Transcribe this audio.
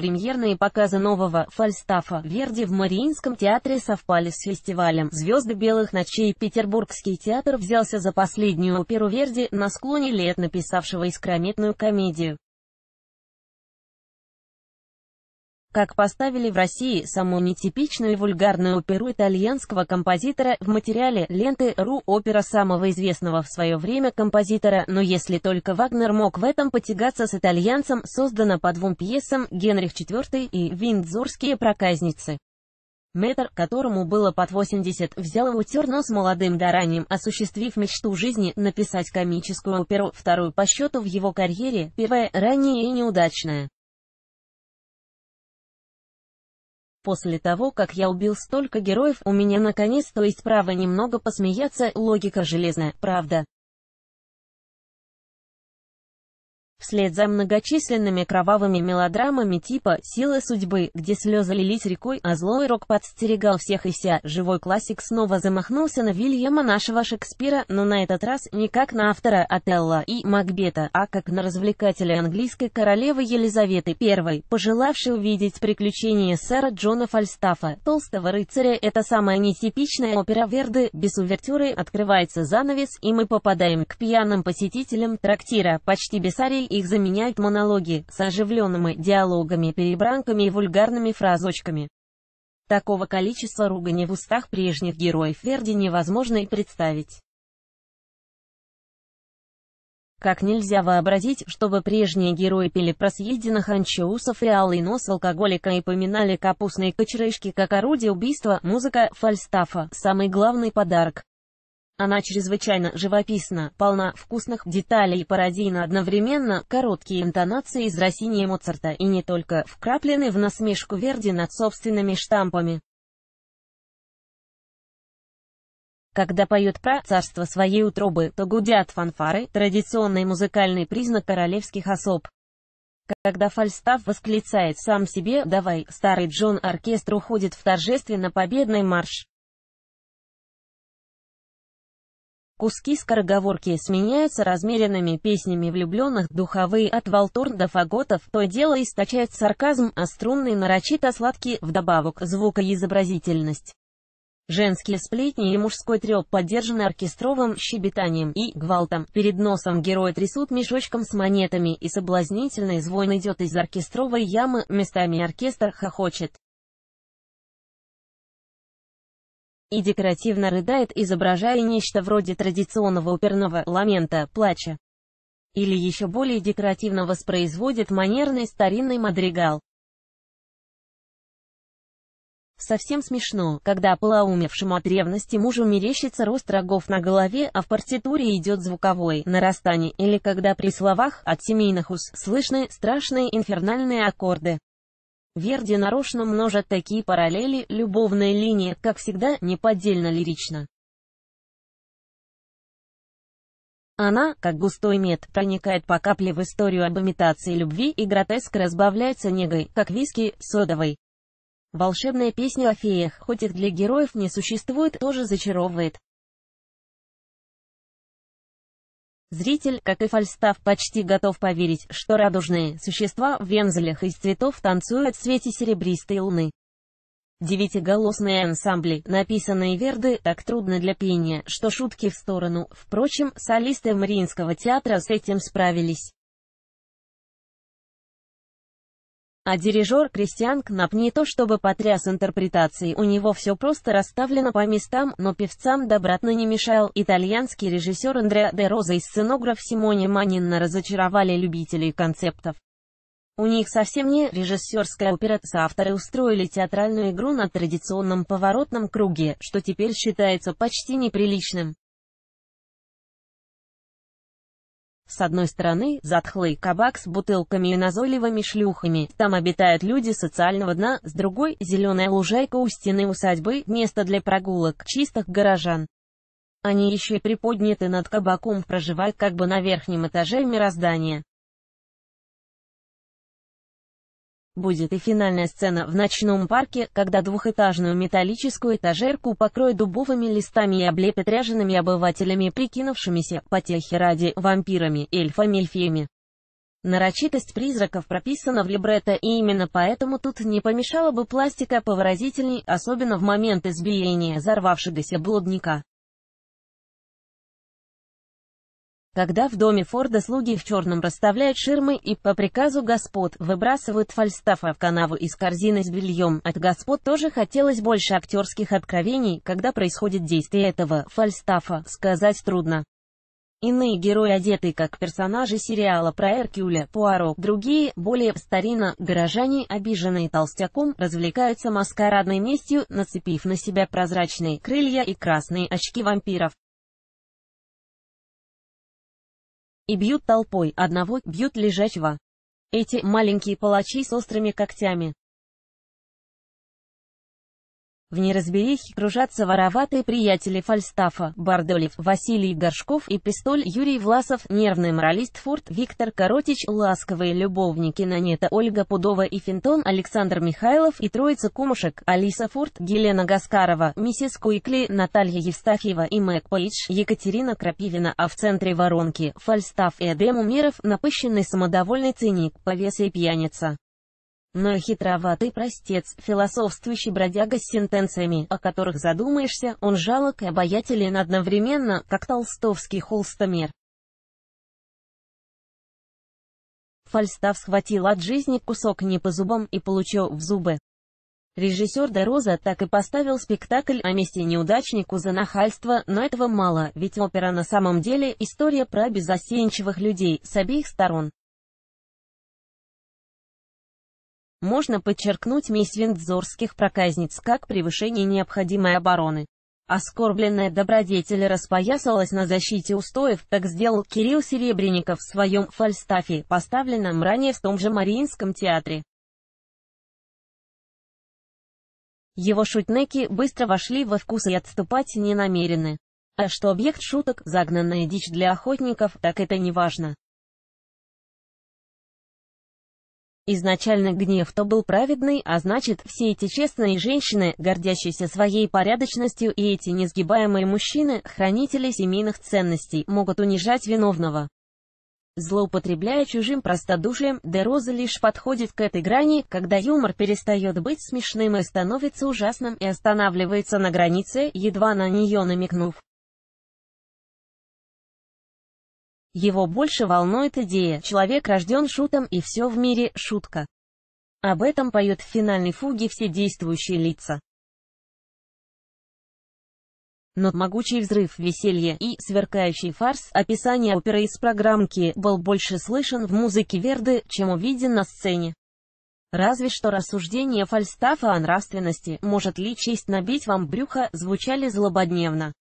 Премьерные показы нового «Фальстафа» Верди в Мариинском театре совпали с фестивалем «Звезды белых ночей». Петербургский театр взялся за последнюю оперу Верди на склоне лет написавшего искрометную комедию. как поставили в России самую нетипичную и вульгарную оперу итальянского композитора в материале ленты «Ру» опера самого известного в свое время композитора, но если только Вагнер мог в этом потягаться с итальянцем, создана по двум пьесам «Генрих IV» и «Виндзорские проказницы». Мэтр, которому было под 80, взял и утер нос молодым даранием, осуществив мечту жизни написать комическую оперу, вторую по счету в его карьере, первая ранее и неудачная. после того, как я убил столько героев, у меня наконец-то есть право немного посмеяться, логика железная, правда. Вслед за многочисленными кровавыми мелодрамами типа «Сила судьбы», где слезы лились рекой, а злой рок подстерегал всех и вся, живой классик снова замахнулся на Вильяма нашего Шекспира, но на этот раз не как на автора Отелла и Макбета, а как на развлекателя английской королевы Елизаветы I, пожелавшей увидеть приключения сэра Джона Фальстафа, толстого рыцаря. Это самая нетипичная опера Верды, без увертюры открывается занавес, и мы попадаем к пьяным посетителям трактира, почти без арий, их заменяют монологи с оживленными диалогами, перебранками и вульгарными фразочками. Такого количества ругани в устах прежних героев Верди невозможно и представить. Как нельзя вообразить, чтобы прежние герои пили про съеденных анчоусов и алый нос алкоголика и поминали капустные кочерышки как орудие убийства, музыка, фальстафа, самый главный подарок. Она чрезвычайно живописна, полна вкусных деталей и пародийно одновременно, короткие интонации из России Моцарта и не только, вкраплены в насмешку Верди над собственными штампами. Когда поют про царство своей утробы, то гудят фанфары, традиционный музыкальный признак королевских особ. Когда Фальстав восклицает сам себе «Давай, старый Джон!» оркестр уходит в торжественно-победный марш. Куски скороговорки сменяются размеренными песнями влюбленных, духовые от волторн до фаготов, то дело источает сарказм, а струнный нарочито сладкий, вдобавок звукоизобразительность. Женские сплетни и мужской треп поддержаны оркестровым щебетанием и гвалтом. Перед носом героя трясут мешочком с монетами, и соблазнительный звон идет из оркестровой ямы, местами оркестр хохочет. и декоративно рыдает, изображая нечто вроде традиционного оперного ламента, плача. Или еще более декоративно воспроизводит манерный старинный мадригал. Совсем смешно, когда полоумевшему от ревности мужу мерещится рост рогов на голове, а в партитуре идет звуковой нарастание, или когда при словах от семейных уз слышны страшные инфернальные аккорды. Верди нарочно множат такие параллели, любовная линия, как всегда, неподдельно лирична. Она, как густой мед, проникает по капле в историю об имитации любви и гротеск разбавляется негой, как виски, содовой. Волшебная песня о феях, хоть их для героев не существует, тоже зачаровывает. Зритель, как и Фальстав, почти готов поверить, что радужные существа в вензелях из цветов танцуют в свете серебристой луны. Девятиголосные ансамбли, написанные Верды, так трудно для пения, что шутки в сторону. Впрочем, солисты Мариинского театра с этим справились. А дирижер Кристиан Кнап не то чтобы потряс интерпретацией, у него все просто расставлено по местам, но певцам добротно не мешал. Итальянский режиссер Андреа де Роза и сценограф Симони Манинна разочаровали любителей концептов. У них совсем не режиссерская опера, а Авторы устроили театральную игру на традиционном поворотном круге, что теперь считается почти неприличным. С одной стороны, затхлый кабак с бутылками и назойливыми шлюхами, там обитают люди социального дна, с другой, зеленая лужайка у стены усадьбы, место для прогулок, чистых горожан. Они еще и приподняты над кабаком проживают как бы на верхнем этаже мироздания. Будет и финальная сцена в ночном парке, когда двухэтажную металлическую этажерку покроют дубовыми листами и облепят ряжеными обывателями, прикинувшимися, потехи ради, вампирами, эльфами, эльфиями. Нарочитость призраков прописана в либретто, и именно поэтому тут не помешала бы пластика повыразительней, особенно в момент избиения взорвавшегося блудника. Когда в доме Форда слуги в черном расставляют ширмы и по приказу господ выбрасывают Фальстафа в канаву из корзины с бельем, от господ тоже хотелось больше актерских откровений, когда происходит действие этого Фальстафа, сказать трудно. Иные герои одеты как персонажи сериала про Эркюля, Пуаро, другие, более старинно, горожане, обиженные толстяком, развлекаются маскарадной местью, нацепив на себя прозрачные крылья и красные очки вампиров. и бьют толпой одного, бьют лежачего. Эти маленькие палачи с острыми когтями. В неразберихе кружатся вороватые приятели Фальстафа, Бардолев, Василий Горшков и Пистоль, Юрий Власов, нервный моралист Фурт, Виктор Коротич, ласковые любовники Нанета, Ольга Пудова и Финтон, Александр Михайлов и троица кумушек, Алиса Фурт, Елена Гаскарова, миссис Куикли, Наталья Евстафьева и Мэг Пейдж, Екатерина Крапивина, а в центре воронки, Фальстаф и Эдем Умеров, напыщенный самодовольный циник, повес и пьяница. Но хитроватый простец, философствующий бродяга с сентенциями, о которых задумаешься, он жалок и обаятелен одновременно, как толстовский холстомер. Фальстав схватил от жизни кусок не по зубам и получил в зубы. Режиссер Де Роза так и поставил спектакль о месте неудачнику за нахальство, но этого мало, ведь опера на самом деле история про беззастенчивых людей с обеих сторон. Можно подчеркнуть мисс виндзорских проказниц как превышение необходимой обороны. Оскорбленная добродетель распоясалась на защите устоев, так сделал Кирилл Серебренников в своем «Фальстафе», поставленном ранее в том же Мариинском театре. Его шутнеки быстро вошли во вкус и отступать не намерены. А что объект шуток – загнанная дичь для охотников, так это не важно. Изначально гнев-то был праведный, а значит, все эти честные женщины, гордящиеся своей порядочностью, и эти несгибаемые мужчины, хранители семейных ценностей, могут унижать виновного. Злоупотребляя чужим простодушием, Де Роза лишь подходит к этой грани, когда юмор перестает быть смешным и становится ужасным и останавливается на границе, едва на нее намекнув. Его больше волнует идея «Человек рожден шутом и все в мире – шутка». Об этом поют в финальной фуге все действующие лица. Но могучий взрыв веселья и сверкающий фарс описание оперы из программки был больше слышен в музыке Верды, чем увиден на сцене. Разве что рассуждение Фальстафа о нравственности может ли честь набить вам брюха звучали злободневно.